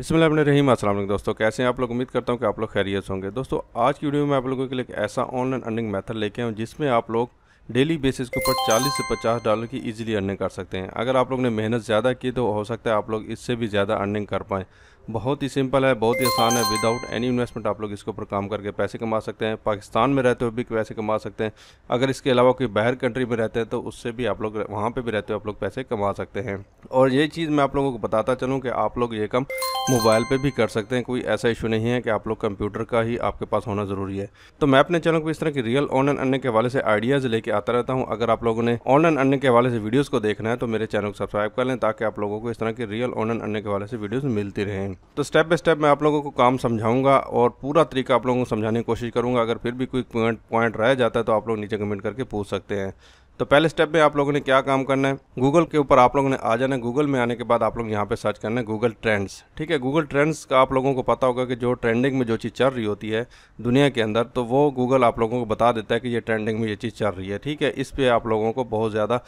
बिसमीम असल दोस्तों कैसे हैं आप लोग उम्मीद करता हूँ कि आप लोग खैरियत होंगे दोस्तों आज की वीडियो में आप लोगों के लिए एक ऐसा ऑनलाइन अर्निंग मेथड लेके आऊँ जिसमें आप लोग डेली बेसिस के ऊपर 40 से 50 डॉलर की इजीली अर्निंग कर सकते हैं अगर आप लोग ने मेहनत ज़्यादा की तो हो सकता है आप लोग इससे भी ज़्यादा अर्निंग कर पाएँ बहुत ही सिंपल है बहुत ही आसान है विदाउट एनी इन्वेस्टमेंट आप लोग इसके ऊपर काम करके पैसे कमा सकते हैं पाकिस्तान में रहते हुए भी पैसे कमा सकते हैं अगर इसके अलावा कोई बाहर कंट्री में रहते हैं तो उससे भी आप लोग वहाँ पर भी रहते हुए आप लोग पैसे कमा सकते हैं और ये चीज़ मैं आप लोगों को बताता चलूँ कि आप लोग ये कम मोबाइल पे भी कर सकते हैं कोई ऐसा इशू नहीं है कि आप लोग कंप्यूटर का ही आपके पास होना ज़रूरी है तो मैं अपने चैनल को इस तरह की रियल ऑनलाइन अन्य के हवाले से आइडियाज़ लेके आता रहता हूँ अगर आप लोगों ने ऑनलाइन अन्य के हवाले से वीडियोज़ को देखना है तो मेरे चैनल को सब्सक्राइब कर लें ताकि आप लोगों को इस तरह की रियल ऑनलाइन अन्य के हवाले से वीडियोज़ मिलती रहें तो स्टेप बाय स्टेप मैं आप लोगों को काम समझाऊंगा और पूरा तरीका आप लोगों को समझाने की कोशिश करूंगा अगर फिर भी कोई पॉइंट पॉइंट रह जाता है तो आप लोग नीचे कमेंट करके पूछ सकते हैं तो पहले स्टेप में आप लोगों ने क्या काम करना है गूगल के ऊपर आप लोगों ने आ जाना है गूगल में आने के बाद आप लोग यहाँ पे सर्च करना है गूगल ट्रेंड्स ठीक है गूगल ट्रेंड्स का आप लोगों को पता होगा कि जो ट्रेंडिंग में जो चीज़ चल रही होती है दुनिया के अंदर तो वो गूगल आप लोगों को बता देता है कि ये ट्रेंडिंग में ये चीज़ चल रही है ठीक है इस पर आप लोगों को बहुत ज़्यादा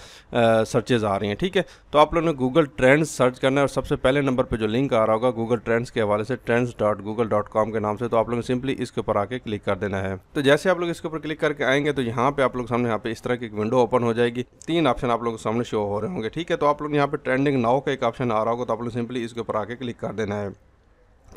सर्चेज़ आ रही हैं ठीक है तो आप लोगों ने गूगल ट्रेंड्स सर्च करना है और सबसे पहले नंबर पर जो लिंक आ रहा होगा गूगल ट्रेंड्स के हवाले से trends dot Google dot com के नाम से तो आप लोगों ने सिंपली इसके ऊपर आके क्लिक कर देना है तो जैसे आप लोग इसके ऊपर क्लिक करके आएंगे तो यहाँ पर आप लोग सामने यहाँ पे इस तरह की एक विंडो ओपन ओपन हो जाएगी तीन ऑप्शन आप लोगों के सामने शो हो रहे होंगे ठीक है तो आप लोग यहाँ पे ट्रेंडिंग नाव का एक ऑप्शन आ रहा होगा तो आप लोग सिंपली इसके ऊपर आके क्लिक कर देना है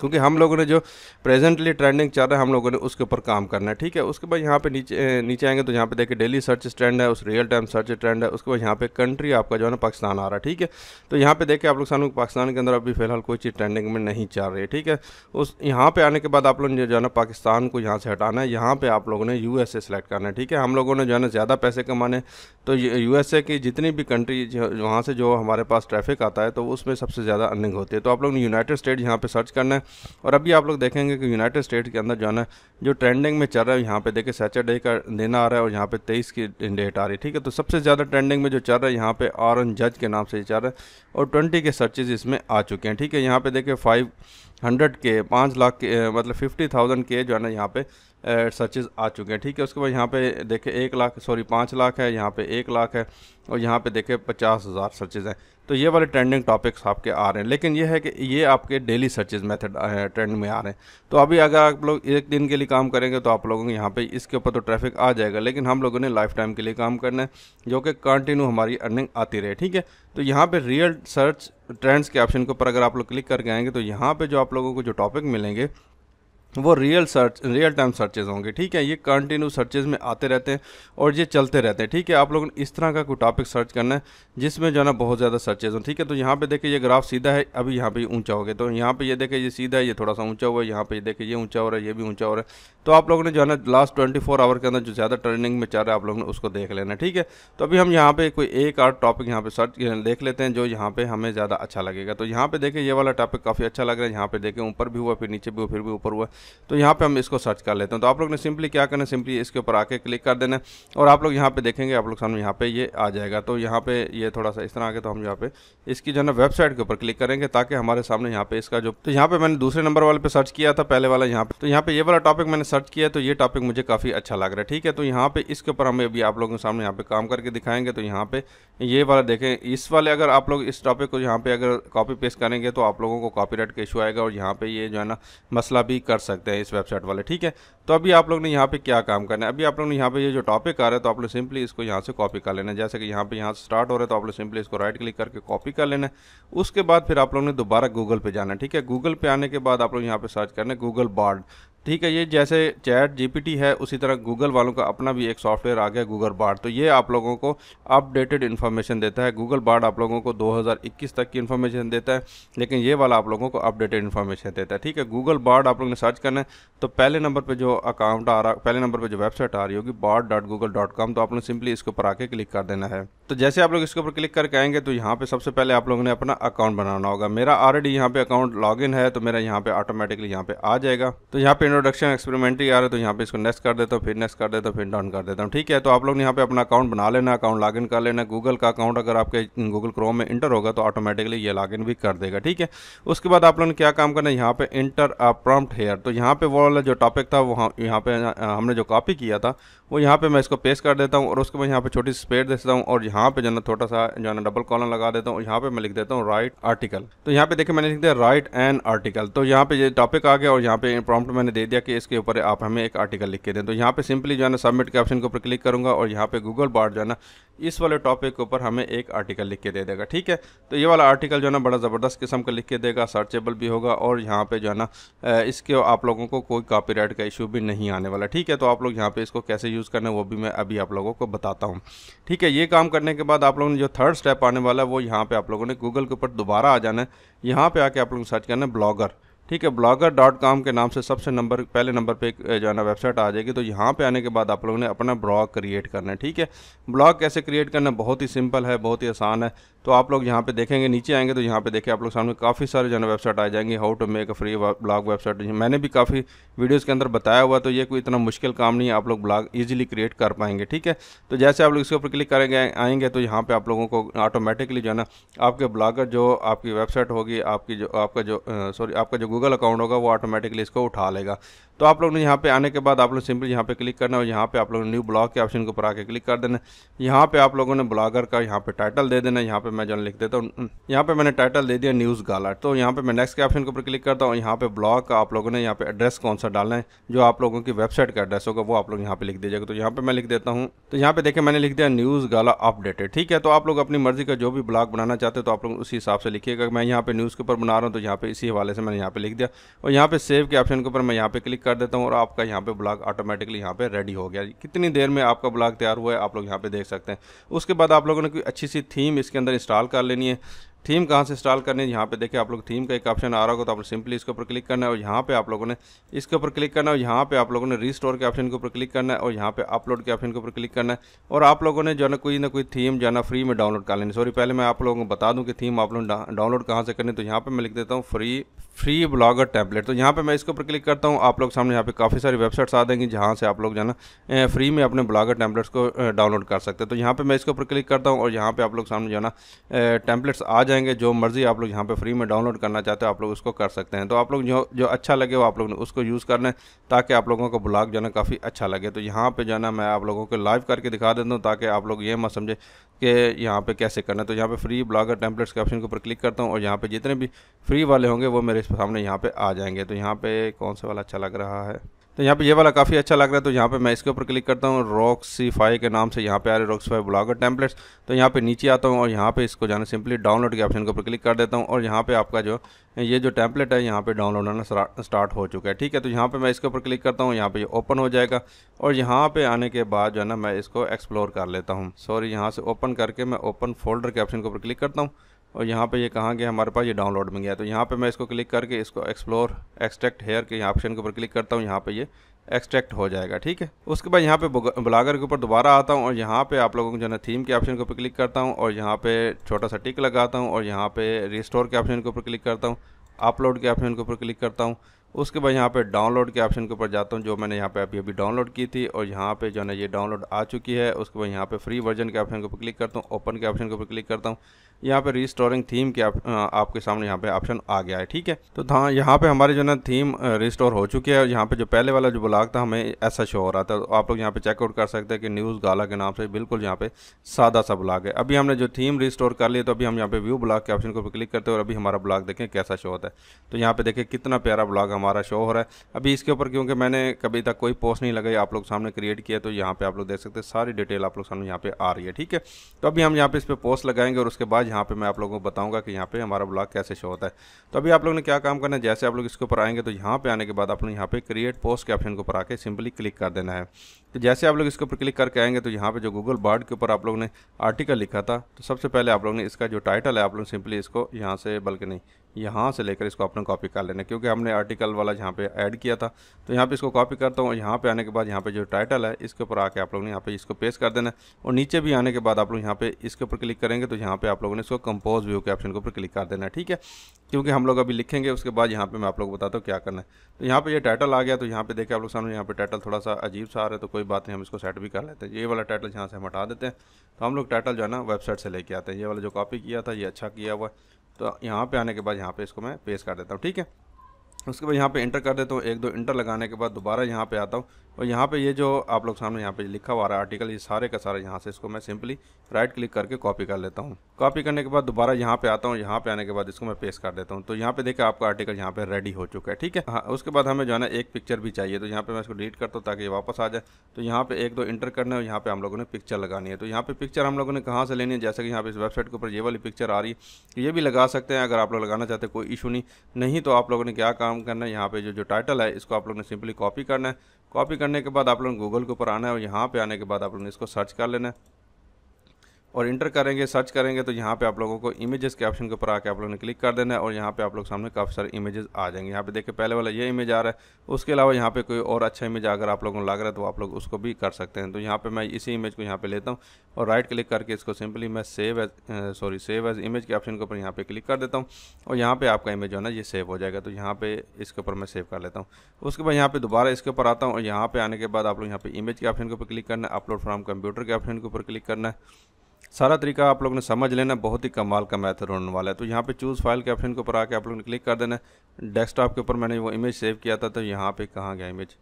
क्योंकि हम लोगों ने जो प्रेजेंटली ट्रेंडिंग चल रहा है हम लोगों ने उसके ऊपर काम करना है ठीक है उसके बाद यहाँ पे नीचे नीचे आएंगे तो यहाँ पे देखिए डेली सर्च ट्रेंड है उस रियल टाइम सर्च ट्रेंड है उसके बाद यहाँ पे कंट्री आपका जो है ना पाकिस्तान आ रहा है ठीक है तो यहाँ पे देखिए आप लोग सामने पाकिस्तान के अंदर अभी फिलहाल कोई चीज़ ट्रेंडिंग में नहीं चल रही है ठीक है उस यहाँ पर आने के बाद आप लोगों ने जो है ना पाकिस्तान को यहाँ से हटाना है यहाँ पर आप लोगों ने यू सेलेक्ट करना है ठीक है हम लोगों ने जो है ना ज़्यादा पैसे कमाने तो यू की जितनी भी कंट्री वहाँ से जो हमारे पास ट्रैफिक आता है तो उसमें सबसे ज़्यादा अर्निंग होती है तो आप लोग ने यूनाइटेड स्टेट यहाँ पर सर्च करना है और अभी आप लोग देखेंगे कि यूनाइटेड स्टेट के अंदर जो है ना जो ट्रेंडिंग में चल रहा है यहाँ पे देखिए सैटरडे का दिन आ रहा है और यहाँ पे तेईस की डेट आ रही है ठीक है तो सबसे ज़्यादा ट्रेंडिंग में जो चल रहा है यहाँ पे आर जज के नाम से चल रहा है और ट्वेंटी के सर्चेज इसमें आ चुके हैं ठीक है यहाँ पे देखिए फाइव हंड्रेड के पाँच लाख के मतलब फिफ्टी थाउजेंड के जो है ना यहाँ पे सर्चेज आ चुके हैं ठीक है उसके बाद यहाँ पे देखे एक लाख सॉरी पाँच लाख है यहाँ पे एक लाख है और यहाँ पे देखे पचास हज़ार सर्चेज हैं तो ये वाले ट्रेंडिंग टॉपिक्स आपके आ रहे हैं लेकिन ये है कि ये आपके डेली सर्चेज मेथड ट्रेंड में आ रहे हैं तो अभी अगर आप लोग एक दिन के लिए काम करेंगे तो आप लोगों को यहाँ पे इसके ऊपर तो ट्रैफिक आ जाएगा लेकिन हम लोगों ने लाइफ टाइम के लिए काम करना है जो कि कंटिन्यू हमारी अर्निंग आती रहे ठीक है तो यहाँ पर रियल सर्च ट्रेंड्स के ऑप्शन के ऊपर अगर आप लोग क्लिक करके आएंगे तो यहाँ पर जो आप लोगों को जो टॉपिक मिलेंगे वो real search real time searches होंगे ठीक है ये कंटिन्यू सर्चेज में आते रहते हैं और ये चलते रहते हैं ठीक है आप लोगों ने इस तरह का कोई टॉपिक सर्च करना है जिसमें जो है ना बहुत ज़्यादा सर्चेज हो ठीक है तो यहाँ पे देखिए ये ग्राफ सीधा है अभी यहाँ पे ऊंचा हो गया तो यहाँ पे ये देखिए ये सीधा है ये थोड़ा सा ऊँचा हुआ है यहाँ पर देखिए ये ऊँचा हो रहा है ये भी ऊँचा हो रहा है तो आप लोगों ने जो है ना लास्ट ट्वेंटी आवर के अंदर जो ज़्यादा ट्रेनिंग में चल रहा है आप लोगों ने उसको देख लेना ठीक है तो अभी हम यहाँ पर कोई एक आठ टॉपिक यहाँ पर सर्च देख लेते हैं जो यहाँ पर हमें ज़्यादा अच्छा लगेगा तो यहाँ पर देखिए ये वाला टॉपिक काफ़ी अच्छा लग रहा है यहाँ पर देखें ऊपर भी हुआ फिर नीचे भी हुआ फिर भी ऊपर हुआ तो यहाँ पे हम इसको सर्च कर लेते हैं तो आप लोग ने सिंपली क्या करना है सिंपली इसके ऊपर आके क्लिक कर देना है और आप लोग यहाँ पे देखेंगे आप लोग सामने यहाँ पे ये आ जाएगा तो यहाँ पे ये थोड़ा सा इस तरह आगे तो हम यहाँ पे इसकी जो है ना वेबसाइट के ऊपर क्लिक करेंगे ताकि हमारे सामने यहाँ पे इसका जो तो यहाँ पे मैंने दूसरे नंबर वाले पे सर्च किया था पहले वाला यहाँ पे तो यहाँ पे ये वाला टॉपिक मैंने सर्च किया तो ये टॉपिक मुझे काफ़ी अच्छा लग रहा है ठीक है तो यहाँ पे इसके ऊपर हमें अभी आप लोगों के सामने यहाँ पे काम करके दिखाएंगे तो यहाँ पे ये वाला देखें इस वाले अगर आप लोग इस टॉपिक को यहाँ पे अगर कॉपी पेस्ट करेंगे तो आप लोगों को राइट का इशू आएगा और यहाँ पे ये जो है ना मसला भी कर सकते सकते हैं इस वेबसाइट वाले ठीक है तो अभी आप लोग ने यहाँ पे क्या काम करना है अभी आप लोग ने यहाँ पे ये जो टॉपिक आ रहा है तो आप लोग सिंपली इसको यहाँ से कॉपी कर लेना जैसे कि यहाँ पे यहाँ से स्टार्ट हो रहा है तो आप लोग सिंपली इसको राइट क्लिक करके कॉपी कर लेना उसके बाद फिर आप लोग ने दोबारा गूगल पे जाना ठीक है गूगल पे आने के बाद आप लोग यहाँ पे सर्च करना है गूगल बार्ड ठीक है ये जैसे चैट जीपीटी है उसी तरह गूगल वालों का अपना भी एक सॉफ्टवेयर आ गया गूगल बार्ड तो ये आप लोगों को अपडेटेड इन्फॉर्मेशन देता है गूगल बार्ड आप लोगों को 2021 तक की इन्फॉर्मेशन देता है लेकिन ये वाला आप लोगों को अपडेटेड इन्फॉर्मेशन देता है ठीक है गूगल बार्ड आप लोगों ने सर्च करना है तो पहले नंबर पर जो अकाउंट आ रहा पहले नंबर पर जो वेबसाइट आ रही होगी Bard dot Google dot com तो आप लोग सिंपली इसके ऊपर आके क्लिक कर देना है तो जैसे आप लोग इसके ऊपर क्लिक करके आएंगे तो यहाँ पर सबसे पहले आप लोगों ने अपना अकाउंट बनाना होगा मेरा ऑलरेडी यहाँ पर अकाउंट लॉग है तो मेरा यहाँ पर ऑटोमेटिकली यहाँ पर आ जाएगा तो यहाँ पर इंट्रोडक्शन ही आ रहा है तो यहाँ पे इसको नेक्स्ट कर देता हूँ फिर नेक्स्ट कर देता हूँ फिर डाउन कर देता हूँ ठीक है तो आप लोग यहाँ पे अपना अकाउंट बना लेना अकाउंट लॉगिन कर लेना गूगल का अकाउंट अगर आपके गूगल क्रोम में इंटर होगा तो ऑटोमेटिकली ये लॉगिन भी कर देगा ठीक है उसके बाद आप लोग ने क्या काम करना है यहाँ पे इंटर प्रॉम्प्ट हेयर तो यहाँ पे वो वाला जो टॉपिक था वो यहाँ पे हमने जो कॉपी किया था वो यहाँ पे मैं इसको पेस्ट कर देता हूँ और उसके बाद यहाँ पे छोटी स्पेड देता हूँ और यहाँ पे जो है थोड़ा सा जो है डबल कॉलम लगा देता हूँ यहाँ पे मैं लिख देता हूँ राइट आर्टिकल तो यहाँ पे देखिए मैंने लिख दिया राइट एन आर्टिकल तो यहाँ पे ये टॉपिक आ गया और यहाँ पे प्रॉम्प्ट मैंने दे दिया कि इसके ऊपर आप हमें एक आर्टिकल लिख के दें तो यहाँ पे सिंपली जो है ना सबमिट के ऑप्शन के ऊपर क्लिक करूँगा और यहाँ पे गूगल बार जो है ना इस वाले टॉपिक के ऊपर हमें एक आर्टिकल लिख के दे देगा ठीक है तो ये वाला आर्टिकल जो है ना बड़ा ज़बरदस्त किस्म का लिख के देगा सर्चेबल भी होगा और यहाँ पर जो है ना इसके आप लोगों को कोई कापी का इशू भी नहीं आने वाला ठीक है तो आप लोग यहाँ पर इसको कैसे यूज़ करना है वो भी मैं अभी आप लोगों को बताता हूँ ठीक है ये काम करने के बाद आप लोगों ने जो थर्ड स्टेप आने वाला है वो यहाँ पर आप लोगों ने गूगल के ऊपर दोबारा आ जाना है यहाँ पर आके आप लोगों लोग सर्च करना है ब्लॉगर ठीक है ब्लॉगर डॉट कॉम के नाम से सबसे नंबर पहले नंबर पे जो है ना वेबसाइट आ जाएगी तो यहाँ पे आने के बाद आप लोगों ने अपना ब्लॉग क्रिएट करना है ठीक है ब्लॉग कैसे क्रिएट करना है बहुत ही सिंपल है बहुत ही आसान है तो आप लोग यहाँ पे देखेंगे नीचे आएंगे तो यहाँ पे देखें आप लोग सामने काफ़ी सारे जो है वेबसाइट आ जाएंगे how to make a free blog website मैंने भी काफ़ी वीडियोज़ के अंदर बताया हुआ तो ये कोई इतना मुश्किल काम नहीं है आप लोग ब्लॉग ईजिली क्रिएट कर पाएंगे ठीक है तो जैसे आप लोग इसके ऊपर क्लिक करेंगे आएंगे तो यहाँ पर आप लोगों को ऑटोमेटिकली जो है ना आपके ब्लॉगर जो आपकी वेबसाइट होगी आपकी जो आपका जो सॉरी आपका जो गूगल अकाउंट होगा वो ऑटोमेटिकली इसको उठा लेगा तो आप लोग ने यहाँ पे आने के बाद आप लोग सिंपल यहाँ पे क्लिक करना और यहाँ पे आप लोग न्यू ब्लॉग के ऑप्शन के ऊपर आके क्लिक कर देना यहाँ पे आप लोगों ने ब्लॉगर का यहाँ पे टाइटल दे देना यहाँ पे मैं जो लिख देता हूँ यहाँ पे मैंने टाइटल दे दिया न्यूज़ गाला तो यहाँ पे मैं नेक्स्ट के ऑप्शन के ऊपर क्लिक करता हूँ यहाँ पे ब्लॉग का आप लोगों ने यहाँ पे एड्रेस कौन सा डालना है जो आप लोगों की वेबसाइट का एड्रेस होगा वो आप लोग यहाँ पे लिख दीजिएगा तो यहाँ पे मैं लिख देता हूँ तो यहाँ पे देखिए मैंने लिख दिया न्यूज़ गाला अपडेटेड ठीक है तो आप लोग अपनी मर्जी का जो भी ब्लॉग बनाना चाहते हो तो आप लोग उसी हिसाब से लिखिएगा मैं यहाँ पे न्यूज़ के ऊपर बना रहा हूँ तो यहाँ पे इसी हवाले से मैंने यहाँ पे लिख दिया और यहाँ पे सेव के ऑप्शन के ऊपर मैं यहाँ पे क्लिक कर देता हूँ और आपका यहाँ पे ब्लॉग ऑटोमेटिकली यहाँ पे रेडी हो गया कितनी देर में आपका ब्लॉग तैयार हुआ है आप लोग यहाँ पे देख सकते हैं उसके बाद आप लोगों ने कोई अच्छी सी थीम इसके अंदर इंस्टॉल कर लेनी है थीम कहाँ से इंस्टॉल करनी है यहाँ पे देखिए आप लोग थीम का एक ऑप्शन आ रहा होगा तो आप लोग सिंपली इसके ऊपर क्लिक करना है और यहाँ पे आप लोगों ने इसके ऊपर क्लिक करना है और यहाँ पे आप लोगों ने रीस्टोर के ऑप्शन के ऊपर क्लिक करना है और यहाँ पे अपलोड के ऑप्शन के ऊपर क्लिक करना है और आप लोगों ने जो है ना कोई ना कोई थीम जो ना फ्री में डाउनलोड कर लेनी सॉरी पहले मैं आप लोगों को बता दूँ कि थीम आप लोग डाउनलोड कहाँ से करनी तो यहाँ पर मैं लिख देता हूँ फ्री फ्री ब्लॉगर टैबलेट तो यहाँ पे मैं इसके ऊपर क्लिक करता हूँ आप लोग सामने यहाँ पे काफ़ी सारी वेबसाइट्स आ देंगी जहाँ से आप लोग जाना फ्री में अपने ब्लॉगर टैबलेट्स को डाउनलोड कर सकते हैं तो यहाँ पे मैं इसके ऊपर क्लिक करता हूँ और यहाँ पे आप लोग सामने जाना टैबलेट्स आ जाए जाएंगे जो मर्ज़ी आप लोग यहाँ पे फ्री में डाउनलोड करना चाहते हो आप लोग उसको कर सकते हैं तो आप लोग जो जो अच्छा लगे वो आप लोग उसको यूज़ कर लें ताकि आप लोगों को ब्लॉग जो है काफ़ी अच्छा लगे तो यहाँ पर जो मैं आप लोगों को लाइव करके दिखा देता हूँ ताकि आप लोग ये मत समझे कि यहाँ पर कैसे करना है तो यहाँ पर फ्री ब्लॉगर टेम्पलेट्स के ऑप्शन के ऊपर क्लिक करता हूँ और यहाँ पर जितने भी फ्री वाले होंगे वो मेरे सामने यहाँ पर आ जाएंगे तो यहाँ पर कौन सा वाला अच्छा लग रहा है तो यहाँ पे ये वाला काफ़ी अच्छा लग रहा है तो यहाँ पे मैं इसके ऊपर क्लिक करता हूँ रॉक्सी फाइव के नाम से यहाँ पे आ रहे फाइव ब्लॉगर टेम्पलेट्स तो यहाँ पे नीचे आता हूँ और यहाँ पे इसको जाना सिंपली डाउनलोड के ऑप्शन के ऊपर क्लिक कर देता हूँ और यहाँ पे आपका जो ये जो टैंपलेट है यहाँ पर डाउनलोड होना स्टार्ट हो चुका है ठीक है तो यहाँ पर मैं इसके ऊपर क्लिक करता हूँ यहाँ पर ओपन हो जाएगा और यहाँ पर आने के बाद जो है ना मैं इसको एक्सप्लोर कर लेता हूँ सॉरी यहाँ से ओपन करके मैं ओपन फोल्डर के ऑप्शन के ऊपर क्लिक करता हूँ और यहाँ पे ये कहाँ गया हमारे पास ये डाउनलोड में गया तो यहाँ पे मैं इसको क्लिक करके इसको एक्सप्लोर एक्सट्रैक्ट हेयर के ऑप्शन के ऊपर क्लिक करता हूँ यहाँ पे ये एक्सट्रैक्ट हो जाएगा ठीक है उसके बाद यहाँ पे ब्लागर के ऊपर दोबारा आता हूँ और यहाँ पे आप लोगों को जो है थीम के ऑप्शन के ऊपर क्लिक करता हूँ और यहाँ पे छोटा सा टिक लगाता हूँ और यहाँ पे रिस्टोर के ऑप्शन के ऊपर क्लिक करता हूँ अपलोड के ऑप्शन के ऊपर क्लिक करता हूँ उसके बाद यहाँ पे डाउनलोड के ऑप्शन के ऊपर जाता हूँ जो मैंने यहाँ पे अभी अभी डाउनलोड की थी और यहाँ पे जो है ये डाउनलोड आ चुकी है उसके बाद यहाँ पे फ्री वर्जन के ऑप्शन के ऊपर क्लिक करता हूँ ओपन के ऑप्शन के ऊपर क्लिक करता हूँ यहाँ पे रिस्टोरिंग थीम के आप, आपके सामने यहाँ पे ऑप्शन आ गया है ठीक है तो हाँ यहाँ पे हमारे जो ना थीम रिस्टोर हो चुकी है और यहाँ पे जो पहले वाला जो ब्लॉग था हमें ऐसा शो हो रहा था तो आप लोग यहाँ पे चेकआउट कर सकते हैं कि न्यूज़ गाला के नाम से बिल्कुल यहाँ पे सादा सा ब्लॉग है अभी हमने जो थीम रिस्टोर कर लिया तो अभी हम यहाँ पे व्यू ब्लॉग के ऑप्शन को क्लिक करते हैं और अभी हमारा ब्लॉग देखें कैसा शो होता है तो यहाँ पे देखें कितना प्यारा ब्लॉग हमारा शो हो रहा है अभी इसके ऊपर क्योंकि मैंने कभी तक कोई पोस्ट नहीं लगाई आप लोग सामने क्रिएट किया तो यहाँ पे आप लोग देख सकते हैं सारी डिटेल आप लोग सामने यहाँ पे आ रही है ठीक है तो अभी हम यहाँ पे इस पर पोस्ट लगाएंगे और उसके बाद यहाँ पे मैं आप लोगों को बताऊंगा कि यहाँ पे हमारा ब्लॉग कैसे शो होता है तो अभी आप लोगों ने क्या काम करना है जैसे आप लोग इसके ऊपर आएंगे तो यहाँ पे आने के बाद आप लोग यहाँ पे क्रिएट पोस्ट के ऑप्शन के ऊपर आके सिंपली क्लिक कर देना है तो जैसे आप लोग इसके ऊपर क्लिक करके आएंगे तो यहाँ पे जो गूगल बार्ड के ऊपर आप लोग ने आर्टिकल लिखा था तो सबसे पहले आप लोग ने इसका जो टाइटल है आप लोग सिंपली इसको यहाँ से बल्कि नहीं यहाँ से लेकर इसको आपने कॉपी कर लेना क्योंकि हमने आर्टिकल वाला यहाँ पे ऐड किया था तो यहाँ पे इसको कॉपी करता हूँ यहाँ पे आने के बाद यहाँ पे जो टाइटल है इसके ऊपर आके आप लोग ने यहाँ पे इसको पेस्ट कर देना और नीचे भी आने के बाद आप लोग यहाँ पे इसके ऊपर क्लिक करेंगे तो यहाँ पे आप लोगों ने इसको कंपोज व्यू के ऑप्शन के ऊपर क्लिक कर देना ठीक है क्योंकि हम लोग अभी लिखेंगे उसके बाद यहाँ पर मैं आप लोग बताता हूँ क्या करना है तो यहाँ पर यह टाइटल आ गया तो यहाँ पर देखिए आप लोग सामने यहाँ पर टाइटल थोड़ा सा अजीब सा आ रहा है तो कोई कोई बात नहीं हम इसको सेट भी कर लेते हैं ये वाला टाइटल यहाँ से हम हटा देते हैं तो हम लोग टाइटल जो है ना वेबसाइट से लेके आते हैं ये वाला जो कॉपी किया था ये अच्छा किया हुआ तो यहाँ पर आने के बाद यहाँ पे इसको मैं पेश कर देता हूँ ठीक है उसके बाद यहाँ पे इंटर कर देता हूँ एक दो इंटर लगाने के बाद दोबारा यहाँ पे आता हूँ और यहाँ पे ये जो आप लोग सामने यहाँ पे लिखा हुआ रहा है आर्टिकल ये सारे का सारा यहाँ से इसको मैं सिंपली राइट क्लिक करके कॉपी कर लेता हूँ कॉपी करने के बाद दोबारा यहाँ पे आता हूँ यहाँ पे आने के बाद इसको मैं पेस्ट कर देता हूँ तो यहाँ पे देखिए आपका आर्टिकल यहाँ पे रेडी हो चुका है ठीक है हाँ उसके बाद हमें जो है ना एक पिक्चर भी चाहिए तो यहाँ पे मैं इसको डिलीट करता हूँ ताकि ये वापस आ जाए तो यहाँ पे एक दो इंटर करना है और यहाँ पे हम लोगों ने पिक्चर लगानी है तो यहाँ पे पिक्चर हम लोगों ने कहाँ से लेनी है जैसे कि यहाँ पे इस वेबसाइट के ऊपर ये वाली पिक्चर आ रही है ये भी लगा सकते हैं अगर आप लोग लगाना चाहते हैं कोई इशू नहीं नहीं तो आप लोगों ने क्या काम करना है यहाँ पे जो जो टाइटल है इसको आप लोगों ने सिंपली कॉपी करना है कॉपी करने के बाद आप लोगों ने गूगल के ऊपर आना है और यहाँ पे आने के बाद आप लोगों ने इसको सर्च कर लेना है और इंटर करेंगे सर्च करेंगे तो यहाँ पे आप लोगों को इमेजेस के ऑप्शन के ऊपर आके आप लोगों ने क्लिक कर देना है और यहाँ पे आप लोग सामने काफ़ी सारे इमेजेस आ जाएंगे यहाँ पे देखिए पहले वाला ये इमेज आ रहा है उसके अलावा यहाँ पे कोई और अच्छा इमेज अगर आप लोगों को लग रहा है तो आप लोग उसको भी कर सकते हैं तो यहाँ पर मैं इसी इमेज को यहाँ पर लेता हूँ और राइट क्लिक करके इसको सिंपली मैं save as sorry save as image के ऑप्शन के ऊपर यहाँ पर क्लिक कर देता हूँ और यहाँ पर आपका इमेज जो है ना ये सेव हो जाएगा तो यहाँ पर इसके ऊपर मैं सेव कर लेता हूँ उसके बाद यहाँ पर दोबारा इसके ऊपर आता हूँ और यहाँ पर आने के बाद आप लोग यहाँ पर इमेज के ऑप्शन के ऊपर क्लिक करना है अपलोड फ्राम कंप्यूटर के ऑप्शन के ऊपर क्लिक करना है सारा तरीका आप लोग ने समझ लेना बहुत ही कमाल का मैथड होने वाला है तो यहाँ पे चूज़ फाइल के ऑप्शन के ऊपर आके आप लोगों ने क्लिक कर देना डेस्कटॉप के ऊपर मैंने वो इमेज सेव किया था तो यहाँ पे कहाँ गया इमेज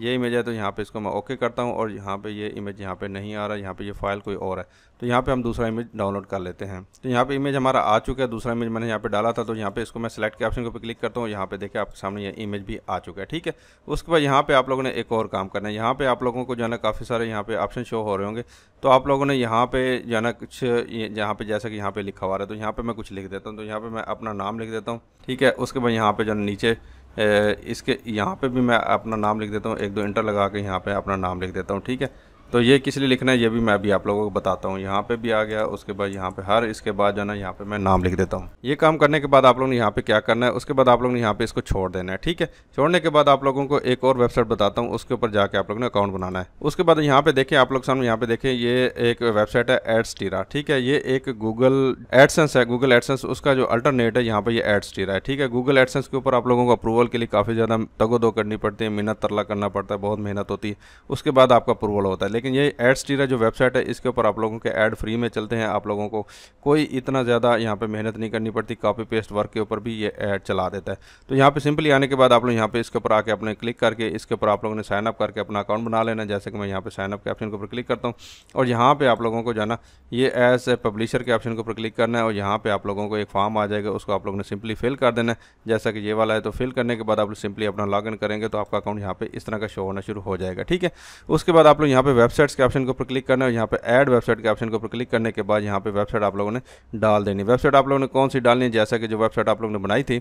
ये इमेज है तो यहाँ पे इसको मैं ओके करता हूँ और यहाँ पे ये इमेज यहाँ पे नहीं आ रहा यहाँ पे ये फाइल कोई और है तो यहाँ पे हम दूसरा इमेज डाउनलोड कर लेते हैं तो यहाँ पे इमेज हमारा आ चुका है दूसरा इमेज मैंने यहाँ पे डाला था तो यहाँ पे इसको मैं सेलेक्ट के ऑप्शन के ऊपर क्लिक करता हूँ यहाँ पे देखिए आपके सामने ये इमेज भी आ चुका है ठीक है उसके बाद यहाँ पे आप लोगों ने एक और काम करना है यहाँ पे आप लोगों को जो है ना काफ़ी सारे यहाँ पे ऑप्शन शो हो रहे होंगे तो आप लोगों ने यहाँ पे जो है ना कुछ यहाँ पे जैसा कि यहाँ पे लिखा हुआ है तो यहाँ पे मैं कुछ लिख देता हूँ तो यहाँ पे मैं अपना नाम लिख देता हूँ ठीक है उसके बाद यहाँ पे जो नीचे इसके यहाँ पे भी मैं अपना नाम लिख देता हूँ एक दो इंटर लगा के यहाँ पे अपना नाम लिख देता हूँ ठीक है तो ये किस लिए लिखना है ये भी मैं अभी आप लोगों को बताता हूँ यहाँ पे भी आ गया उसके बाद यहाँ पे हर इसके बाद जो है ना यहाँ पे मैं नाम लिख देता हूँ ये काम करने के बाद आप लोगों ने यहाँ पे क्या करना है उसके बाद आप लोगों ने यहाँ पे इसको छोड़ देना है ठीक है छोड़ने के बाद आप लोगों को एक और वेबसाइट बताता हूँ उसके ऊपर जाके आप लोग ने अकाउंट बनाना है उसके बाद यहाँ पे देखें आप लोग सामने यहाँ पे देखें ये एक वेबसाइट है एड्स टीरा ठीक है ये एक गूगल एडसेंस है गूगल एडसेंस उसका जो अल्टरनेट है यहाँ पे ये एड्स टीरा है ठीक है गूगल एडसेंस के ऊपर आप लोगों को अप्रूवल के लिए काफ़ी ज़्यादा तगो दो करनी पड़ती है मेहनत तरला करना पड़ता है बहुत मेहनत होती है उसके बाद आपका अप्रूवल होता है लेकिन ये एड्स जो वेबसाइट है इसके ऊपर आप लोगों के ऐड फ्री में चलते हैं आप लोगों को कोई इतना ज़्यादा यहाँ पे मेहनत नहीं करनी पड़ती कॉपी पेस्ट वर्क के ऊपर भी ये ऐड चला देता है तो यहाँ पे सिंपली आने के बाद आप लोग यहाँ पे इसके ऊपर आके अपने क्लिक करके इसके ऊपर आप लोगों ने साइनअप करके अपना अकाउंट बना लेना जैसे कि मैं यहाँ पर साइनअप के ऑप्शन के ऊपर क्लिक करता हूँ और यहाँ पर आप लोगों को जाना ये एज ए पब्लिशर के ऑप्शन के ऊपर क्लिक करना है और यहाँ पर आप लोगों को एक फॉर्म आ जाएगा उसको आप लोगों ने सिंपली फिल कर देना है जैसा कि ये वाला है तो फिल करने के बाद आप लोग सिंपली अपना लॉग करेंगे तो आपका अकाउंट यहाँ पर इस तरह का शो होना शुरू हो जाएगा ठीक है उसके बाद आप लोग यहाँ पर वेब वेबसाइट्स के ऑप्शन के ऊपर क्लिक करना है यहाँ पर ऐड वेबसाइट के ऑप्शन के ऊपर क्लिक करने के बाद यहाँ पे वेबसाइट आप लोगों ने डाल देनी वेबसाइट आप लोगों ने कौन सी डालनी है जैसा कि जो वेबसाइट आप लोगों ने बनाई थी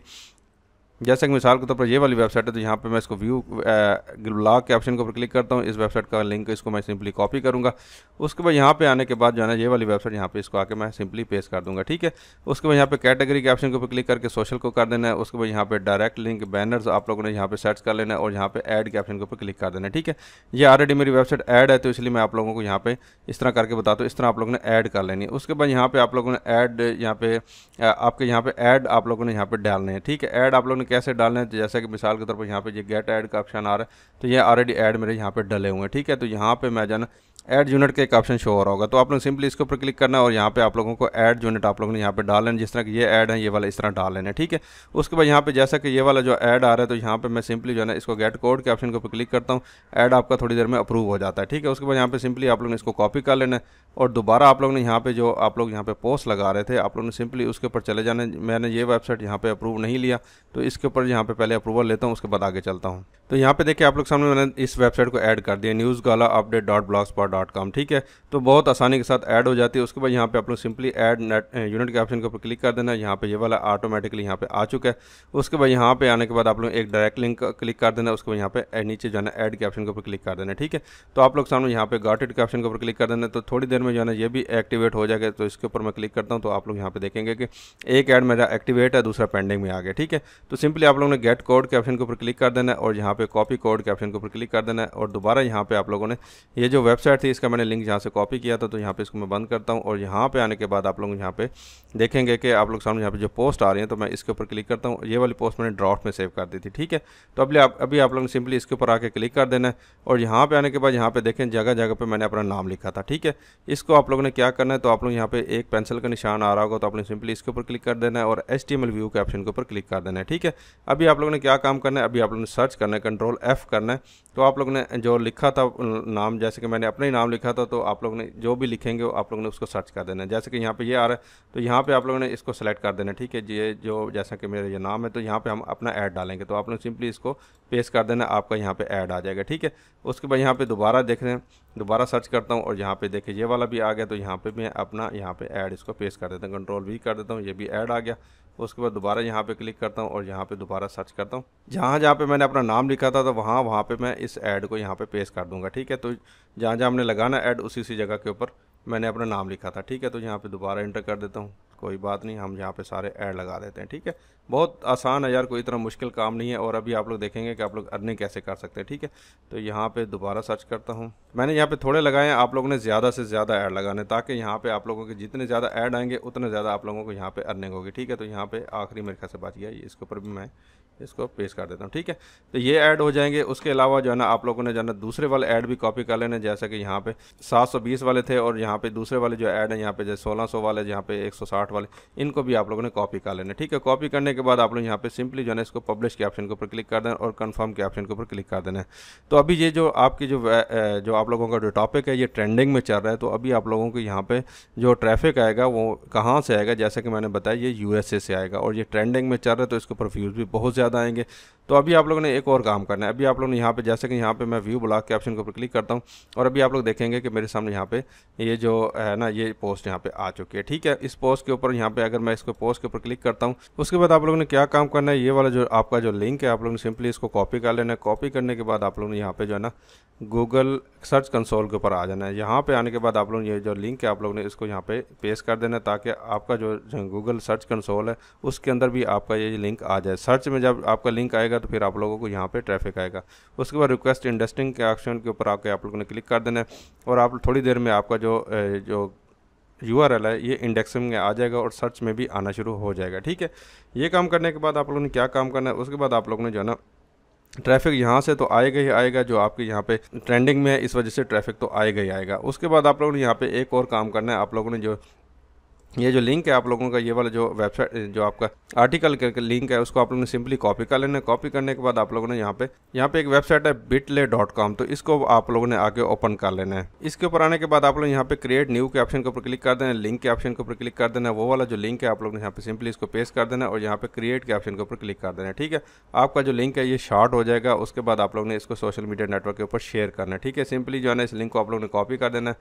जैसे कि मिसाल के तौर पर ये वाली वेबसाइट है तो यहाँ पे मैं इसको व्यू ब्लॉग के ऑप्शन के ऊपर क्लिक करता हूँ इस वेबसाइट का लिंक इसको मैं सिंपली कॉपी करूँगा उसके बाद यहाँ पे आने के बाद जो है ना ये वाली वेबसाइट यहाँ पे इसको आके मैं सिंपली पेश कर दूँगा ठीक है उसके बाद यहाँ पे कैटेगरी के ऑप्शन के ऊपर क्लिक करके सोशल को कर देना है उसके बाद यहाँ पर डायरेक्ट लिंक बैनर्स आप लोगों ने यहाँ पर सर्च कर लेना है और यहाँ पर एड के ऑप्शन के ऊपर क्लिक कर देना है ठीक है ये ऑलरेडी मेरी वेबसाइट एड है तो इसलिए मैं आप लोगों को यहाँ पर इस तरह करके बताता हूँ इस तरह आप लोगों ने एड कर लेनी है उसके बाद यहाँ पर आप लोगों ने ऐड यहाँ पे आपके यहाँ पर एड आप लोगों ने यहाँ पर डालने हैं ठीक है ऐड आप लोगों ने कैसे डालने तो जैसे कि मिसाल के तौर पर यहाँ पे ये गेट ऐड का ऑप्शन आ रहा है तो ये ऑलरेडी ऐड मेरे यहाँ पे डले हुए हैं ठीक है तो यहाँ पे मैं जाना ऐड यूनिट का एक ऑप्शन शो हो रहा होगा तो आप लोग सिंपली इसके ऊपर क्लिक करना है और यहाँ पे आप लोगों को ऐड यूनिट आप लोगों ने यहाँ पे डाल लेना जिस तरह की ये ऐड है ये वाला इस तरह डाल लेना ठीक है उसके बाद यहाँ पे जैसा कि ये वाला जो ऐड आ रहा है तो यहाँ पे मैं सिंपली जो है ना इसको गेट कोड के ऑप्शन के ऊपर क्लिक करता हूँ ऐड आपका थोड़ी देर में अप्रूव हो जाता है ठीक है उसके बाद यहाँ पे सिंपली आप लोग ने इसको कॉपी कर लेना है और दोबारा आप लोग ने यहाँ पे जो आप लोग यहाँ पे पोस्ट लगा रहे थे आप लोग ने सिंपली उसके ऊपर चले जाने मैंने ये वेबसाइट यहाँ पे अप्रूव नहीं लिया तो इसके ऊपर यहाँ पे पहले अप्रूवल लेता हूँ उसके बाद आगे चलता हूँ तो यहाँ पे देखिए आप लोग सामने मैंने इस वेबसाइट को ऐड कर दिया news gala update dot blog dot com ठीक है तो बहुत आसानी के साथ ऐड हो जाती है उसके बाद यहाँ पे आप लोग सिंपली ऐड नेट यूनिट के ऑप्शन के ऊपर क्लिक कर देना यहाँ पे ये वाला ऑटोमेटिकली यहाँ पे आ चुका है उसके बाद यहाँ पे आने के बाद आप लोग एक डायरेक्ट लिंक क्लिक कर देना उसके बाद यहाँ पे eh, नीचे जाना ऐड के ऑप्शन के ऊपर क्लिक कर देना ठीक है तो आप लोग सामने यहाँ पे गार्टेड के ऑप्शन के ऊपर क्लिक कर देना तो थोड़ी देर में जो है ना ये भी एक्टिवेट हो जाएगा तो इसके ऊपर मैं क्लिक करता हूँ तो आप लोग यहाँ पे देखेंगे कि एक ऐड मेरा एक्टिवेट है दूसरा पेंडिंग में आ गया ठीक है तो सिंपली आप लोगों ने गेट कोड के ऑप्शन के ऊपर क्लिक कर देना है और यहाँ पे कॉपी कोड के ऑप्शन के ऊपर क्लिक कर देना है और दोबारा यहाँ पे आप लोगों ने ये जो वेबसाइट फॉर्मेट थी इसका मैंने लिंक यहाँ से कॉपी किया था तो यहाँ पे इसको मैं बंद करता हूँ और यहाँ पे आने के बाद आप लोग यहाँ पे देखेंगे कि आप लोग सामने यहाँ पे जो पोस्ट आ रही है तो मैं इसके ऊपर क्लिक करता हूँ ये वाली पोस्ट मैंने ड्राफ्ट में सेव कर दी थी ठीक है तो अभी आप अभी आप लोग सिंपली इसके ऊपर आके क्लिक कर देना है और यहाँ पर आने के बाद यहाँ पर देखें जगह जगह पर मैंने अपना नाम लिखा था ठीक है इसको आप लोगों ने क्या करना है तो आप लोग यहाँ पर एक पेंसिल का निशान आ रहा होगा तो आपने सिंपली इसके ऊपर क्लिक कर देना है और एच व्यू के ऑप्शन के ऊपर क्लिक कर देना है ठीक है अभी आप लोगों ने क्या काम करना है अभी आप लोगों ने सर्च करना है कंट्रोल एफ करना है तो आप लोगों ने जो लिखा था नाम जैसे कि मैंने अपने ही नाम लिखा था तो आप लोग ने जो भी लिखेंगे वो आप लोग ने उसको सर्च कर देना जैसे कि यहाँ पे ये आ रहा है तो यहाँ पे आप लोगों ने इसको सेलेक्ट कर देना ठीक है ये जो जैसा कि मेरा ये नाम है तो यहाँ पे हम अपना ऐड डालेंगे तो आप लोग सिंपली इसको पेस्ट कर देना आपका यहाँ पे ऐड आ जाएगा ठीक है उसके बाद यहाँ पे दोबारा देख रहे हैं दोबारा सर्च करता हूँ और यहाँ पर देखिए ये वाला भी आ गया तो यहाँ पर मैं अपना यहाँ पे ऐड इसको पेस्ट कर देता हूँ कंट्रोल भी कर देता हूँ ये भी ऐड आ गया उसके बाद दोबारा यहाँ पे क्लिक करता हूँ और यहाँ पे दोबारा सर्च करता हूँ जहाँ जहाँ पे मैंने अपना नाम लिखा था तो वहाँ वहाँ पे मैं इस ऐड को यहाँ पे पेश कर दूँगा ठीक है तो जहाँ जहाँ हमने लगाना ऐड उसी उसी जगह के ऊपर मैंने अपना नाम लिखा था ठीक है तो यहाँ पे दोबारा इंटर कर देता हूँ कोई बात नहीं हम यहाँ पे सारे ऐड लगा देते हैं ठीक है बहुत आसान है यार कोई इतना मुश्किल काम नहीं है और अभी आप लोग देखेंगे कि आप लोग अर्निंग कैसे कर सकते हैं ठीक है तो यहाँ पे दोबारा सर्च करता हूँ मैंने यहाँ पे थोड़े लगाए हैं आप लोगों ने ज़्यादा से ज़्यादा ऐड लगाने ताकि यहाँ पर आप लोगों के जितने ज़्यादा ऐड आएंगे उतने ज़्यादा आप लोगों को यहाँ पे अर्निंग होगी ठीक है तो यहाँ पर आखिरी मेरे खास से बात किया इसके ऊपर भी मैं इसको पेस्ट कर देता हूँ ठीक है तो ये ऐड हो जाएंगे उसके अलावा जो है ना आप लोगों ने जो है ना दूसरे वाले ऐड भी कॉपी कर लेने जैसे कि यहाँ पे 720 वाले थे और यहाँ पे दूसरे वाले जो ऐड हैं यहाँ पे जैसे 1600 वाले यहाँ पे 160 वाले इनको भी आप लोगों ने कॉपी कर लेने ठीक है कॉपी करने के बाद आप लोग यहाँ पे सिंपली जो है ना इसको पब्लिश के ऑप्शन के ऊपर क्लिक कर देना और कन्फर्म के ऑप्शन के ऊपर क्लिक कर देना तो अभी ये जो आपकी जो जो आप लोगों का जो टॉपिक है ये ट्रेंडिंग में चल रहा है तो अभी आप लोगों को यहाँ पर जो ट्रैफिक आएगा वो कहाँ से आएगा जैसे कि मैंने बताया ये यू से आएगा और ये ट्रेंडिंग में चल रहा है तो इसके ऊपर व्यूज़ भी बहुत ज़्यादा ज़्यादा आएंगे तो अभी आप लोगों ने एक और काम करना है अभी आप लोगों ने यहाँ पे जैसे कि यहाँ पे मैं व्यू ब्लॉक के ऑप्शन के ऊपर क्लिक करता हूँ और अभी आप लोग देखेंगे कि मेरे सामने यहाँ पे ये जो है ना ये पोस्ट यहाँ पे आ चुकी है ठीक है इस पोस्ट के ऊपर यहाँ पे अगर मैं इसको पोस्ट के ऊपर क्लिक करता हूँ उसके बाद आप लोगों ने क्या काम करना है ये वाला जो आपका जो लिंक है आप लोगों ने सिंपली इसको कॉपी कर लेना है कॉपी करने के बाद आप लोगों ने यहाँ पर जो है ना गूगल सर्च कंसोल के ऊपर आ जाना है यहाँ पर आने के बाद आप लोग ये जो लिंक है आप लोगों ने इसको यहाँ पे पेश कर देना है ताकि आपका जो गूगल सर्च कंसोल है उसके अंदर भी आपका ये लिंक आ जाए सर्च में जब आपका लिंक आएगा तो फिर आप लोगों को यहाँ पे ट्रैफिक आएगा उसके बाद रिक्वेस्ट इंडस्टिंग के ऑप्शन के ऊपर आके आप लोगों ने क्लिक कर देना है और आप थोड़ी देर में आपका जो जो यू है ये इंडेक्सिंग में आ जाएगा और सर्च में भी आना शुरू हो जाएगा ठीक है ये काम करने के बाद आप लोगों ने क्या काम करना है उसके बाद आप लोगों ने जो है ना ट्रैफिक यहाँ से तो आएगा ही आएगा जो आपके यहाँ पे ट्रेंडिंग में है इस वजह से ट्रैफिक तो आएगा ही आएगा उसके बाद आप लोगों ने यहाँ पे एक और काम करना है आप लोगों ने जो ये जो लिंक है आप लोगों का ये वाला जो वेबसाइट जो आपका आर्टिकल करके लिंक है उसको आप लोगों ने सिंपली कॉपी कर लेना कॉपी करने के बाद आप लोगों ने यहाँ पे यहाँ पे एक वेबसाइट है बिटले डॉट कॉम तो इसको आप लोगों ने आगे ओपन कर लेना है इसके ऊपर आने के बाद आप लोग यहाँ पे क्रिएट न्यू के ऑप्शन के ऊपर क्लिक कर देना लिंक के ऑप्शन के ऊपर क्लिक कर देना वो वाला जो लिंक है आप लोग ने यहाँ पे सिंपली इसको पेस्ट कर देना और यहाँ पे क्रिएट के ऑप्शन के ऊपर क्लिक कर देना ठीक है आपका जो लिंक है ये शॉर्ट हो जाएगा उसके बाद आप लोग ने इसको सोशल मीडिया नेटवर्क के ऊपर शेयर करना है ठीक है सिंपली जो है ना इस लिंक को आप लोग ने कॉपी कर देना है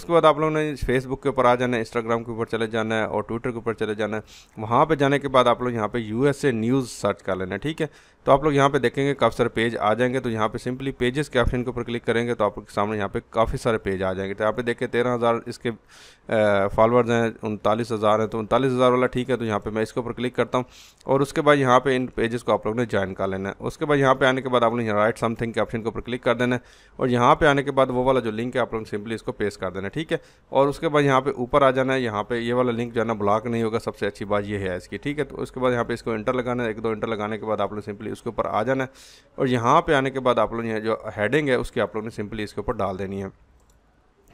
उसके बाद आप लोग ने फेसबुक के ऊपर आ जाना है इंस्टाग्राम के ऊपर चले जाना है और ट्विटर के ऊपर चले जाना है वहाँ पर जाने के बाद आप लोग यहाँ पर यू न्यूज़ सर्च कर लेना ठीक है तो आप लोग यहाँ पे देखेंगे काफ़ी सारे पेज आ जाएंगे तो यहाँ पे सिंपली पेजेस के ऑप्शन के ऊपर क्लिक करेंगे तो आपके सामने यहाँ पे काफ़ी सारे पेज आ जाएंगे तो यहाँ पे देखें तेरह हज़ार इसके फॉलोअर्स हैं उनतालीस हज़ार हैं तो उनतालीस हज़ार वाला ठीक है तो यहाँ पे मैं इसके ऊपर क्लिक करता हूँ और उसके बाद यहाँ पे इन पेजेस को आप लोग ने ज्वाइन कर लेना है उसके बाद यहाँ पे आने के बाद आप लोग यहाँ राइट समथिंग के ऑप्शन के ऊपर क्लिक कर देना है और यहाँ पर आने के बाद वो वाला जो लिंक है आप लोग सिंपली इसको पेस्ट कर देना है ठीक है और उसके बाद यहाँ पे ऊपर आ जाना है यहाँ पे ये वाला लिंक जो है ना ब्लॉक नहीं होगा सबसे अच्छी बात ये है इसकी ठीक है तो उसके बाद यहाँ पे इसको इंटर लगाना है एक दो इंटर लगाने के बाद आप लोग सिंपली उसके ऊपर आ जाना है और यहाँ पे आने के बाद आप लोगों ने जो हैडिंग है उसकी आप लोगों ने सिंपली इसके ऊपर डाल देनी है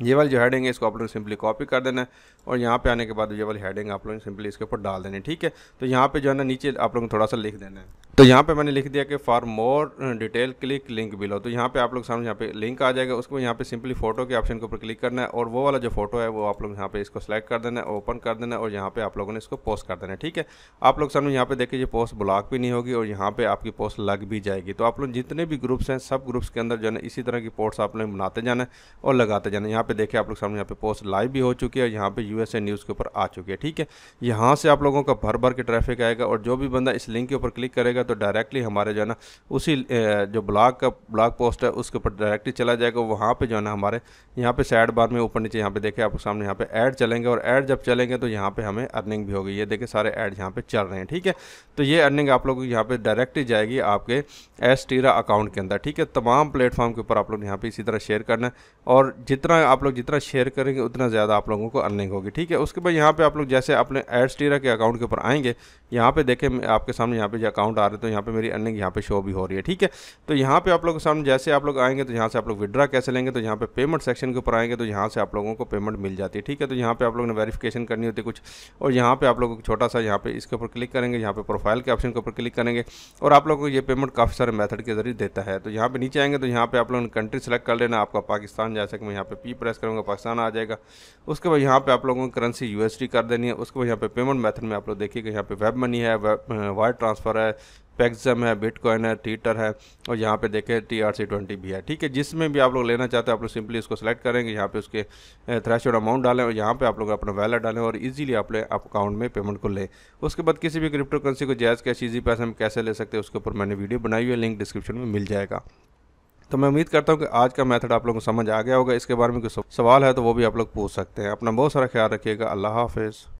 ये वाली जो हैडिंग है इसको आप लोगों ने सिंपली कॉपी कर देना है और यहाँ पे आने के बाद ये वाली हैडिंग आप लोगों ने सिंपली इसके ऊपर डाल देनी है ठीक है तो यहाँ पे जो है ना नीचे आप लोगों को थोड़ा सा लिख देना है तो यहाँ पे मैंने लिख दिया कि for more detail click link below तो यहाँ पे आप लोग सामने यहाँ पे लिंक आ जाएगा उसको यहाँ पे सिंपली फोटो के ऑप्शन के ऊपर क्लिक करना है और वो वाला जो फोटो है वो आप लोग यहाँ पे इसको सेलेक्ट कर देना है ओपन कर देना है और यहाँ पे आप लोगों ने इसको पोस्ट कर देना है ठीक है आप लोग सामने यहाँ पे देखिए पोस्ट ब्लॉक भी नहीं होगी और यहाँ पर आपकी पोस्ट लग भी जाएगी तो आप लोग जितने भी ग्रुप्स हैं सब ग्रुप्स के अंदर जो है इसी तरह की पोस्ट आप लोग बनाते जाना है और लगाते जाना है यहाँ पे देखिए आप लोग सामने यहाँ पे पोस्ट लाइव भी हो चुकी है और यहाँ पे यूएसए न्यूज़ के ऊपर आ चुकी है ठीक है यहाँ से आप लोगों का भर भर के ट्रैफिक आएगा और जो भी बंदा इस लिंक के ऊपर क्लिक करेगा तो डायरेक्टली हमारे जो है ना उसी जो ब्लॉग का ब्लॉग पोस्ट है उसके ऊपर डायरेक्टली चला जाएगा वहाँ पर जो है ना हमारे यहाँ पे साइड बार में ऊपर नीचे यहाँ पे देखें आपके सामने यहाँ पे ऐड चलेंगे और ऐड जब चलेंगे तो यहाँ पे हमें अर्निंग भी होगी ये देखें सारे ऐड यहाँ पे चल रहे हैं ठीक है तो ये अर्निंग आप लोग यहाँ पर डायरेक्टली जाएगी आपके एस टीरा अकाउंट के अंदर ठीक है तमाम प्लेटफॉर्म के ऊपर आप लोग यहाँ पर इसी तरह शेयर करना है और जितना आप लोग जितना शेयर करेंगे उतना ज़्यादा आप लोगों को अर्निंग होगी ठीक है उसके बाद यहाँ पर आप लोग जैसे अपने एड्स टीरा के अकाउंट के ऊपर आएंगे यहाँ पर देखें आपके सामने यहाँ पर अकाउंट आ देता हूँ यहाँ पे मेरी अर्निंग यहाँ पे शो भी हो रही है ठीक है तो यहाँ पे आप लोगों के सामने जैसे आप लोग आएंगे तो यहाँ से आप लोग विड्रा कैसे लेंगे तो यहाँ पे पेमेंट सेक्शन के ऊपर आएंगे तो यहाँ से आप लोगों को पेमेंट मिल जाती है ठीक है तो यहाँ पे आप लोग ने वेरीफिकेशन करनी होती है कुछ और यहाँ पे आप लोग छोटा सा यहाँ पे इसके ऊपर क्लिक करेंगे यहाँ पे प्रोफाइल के ऑप्शन के ऊपर क्लिक करेंगे और आप लोगों को ये पेमेंट काफ़ी सारे मैथड के जरिए देता है तो यहाँ पे नीचे आएंगे तो यहाँ पे आप लोगों ने कंट्री सेलेक्ट कर लेना आपका पाकिस्तान जैसे कि मैं यहाँ पे पी प्रेस करूँगा पाकिस्तान आ जाएगा उसके बाद यहाँ पे आप लोगों को करेंसी यूएसडी कर देनी है उसके बाद यहाँ पे पेमेंट मैथड में आप लोग देखिएगा यहाँ पे वेब मनी है वायर ट्रांसफर है पैक्सम है बिटकॉइन है ट्विटर है और यहाँ पे देखें टी आर सी ट्वेंटी भी है ठीक है जिसमें भी आप लोग लेना चाहते हैं आप लोग सिंपली इसको सेलेक्ट करेंगे यहाँ पे उसके थ्रेश अमाउंट डालें और यहाँ पे आप लोग अपना वैलेट डालें और इजीली आप लोग अकाउंट में पेमेंट को लें उसके बाद किसी भी क्रिप्टो करेंसी को जैज़ कैश ईजी पैसे हम कैसे ले सकते हैं उसके ऊपर मैंने वीडियो बनाई हुई है लिंक डिस्क्रिप्शन में मिल जाएगा तो मैं उम्मीद करता हूँ कि आज का मैथड आप लोगों को समझ आ गया होगा इसके बारे में कोई सवाल है तो वो भी आप लोग पूछ सकते हैं अपना बहुत सारा ख्याल रखिएगा अल्लाह हाफिज़